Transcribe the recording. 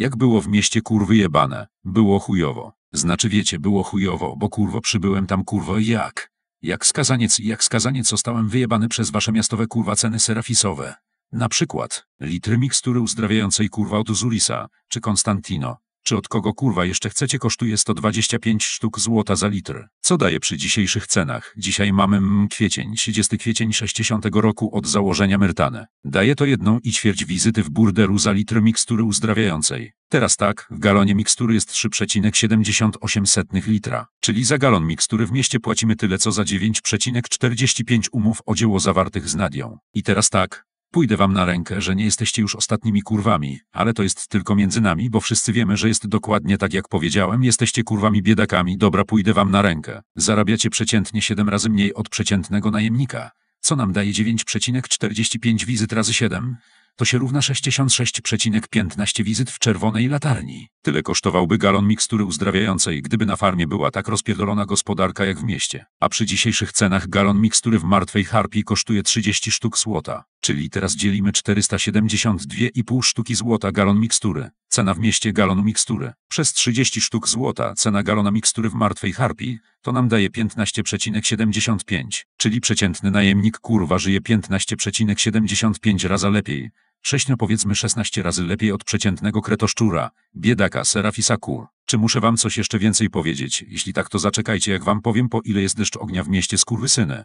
Jak było w mieście kurwy jebane. Było chujowo. Znaczy wiecie, było chujowo, bo kurwo przybyłem tam kurwo i jak. Jak skazaniec, jak skazaniec zostałem wyjebany przez wasze miastowe kurwa ceny serafisowe. Na przykład, litry mikstury uzdrawiającej kurwa od Zulisa, czy Konstantino, czy od kogo kurwa jeszcze chcecie kosztuje 125 sztuk złota za litr. Co daje przy dzisiejszych cenach? Dzisiaj mamy m mm, kwiecień, 30 kwiecień 60 roku od założenia Myrtane. Daje to jedną i ćwierć wizyty w burderu za litr mikstury uzdrawiającej. Teraz tak, w galonie mikstury jest 3,78 litra, czyli za galon mikstury w mieście płacimy tyle co za 9,45 umów o dzieło zawartych z Nadią. I teraz tak, Pójdę wam na rękę, że nie jesteście już ostatnimi kurwami, ale to jest tylko między nami, bo wszyscy wiemy, że jest dokładnie tak jak powiedziałem, jesteście kurwami biedakami, dobra pójdę wam na rękę. Zarabiacie przeciętnie 7 razy mniej od przeciętnego najemnika, co nam daje 9,45 wizyt razy 7, to się równa 66,15 wizyt w czerwonej latarni. Tyle kosztowałby galon mikstury uzdrawiającej, gdyby na farmie była tak rozpierdolona gospodarka jak w mieście. A przy dzisiejszych cenach galon mikstury w martwej harpii kosztuje 30 sztuk złota. Czyli teraz dzielimy 472,5 sztuki złota galon mikstury. Cena w mieście galonu mikstury. Przez 30 sztuk złota cena galona mikstury w martwej harpii to nam daje 15,75 czyli przeciętny najemnik kurwa żyje 15,75 razy lepiej, sześćno powiedzmy 16 razy lepiej od przeciętnego kretoszczura, biedaka serafisa kur. Czy muszę wam coś jeszcze więcej powiedzieć? Jeśli tak to zaczekajcie jak wam powiem po ile jest deszcz ognia w mieście skurwysyny.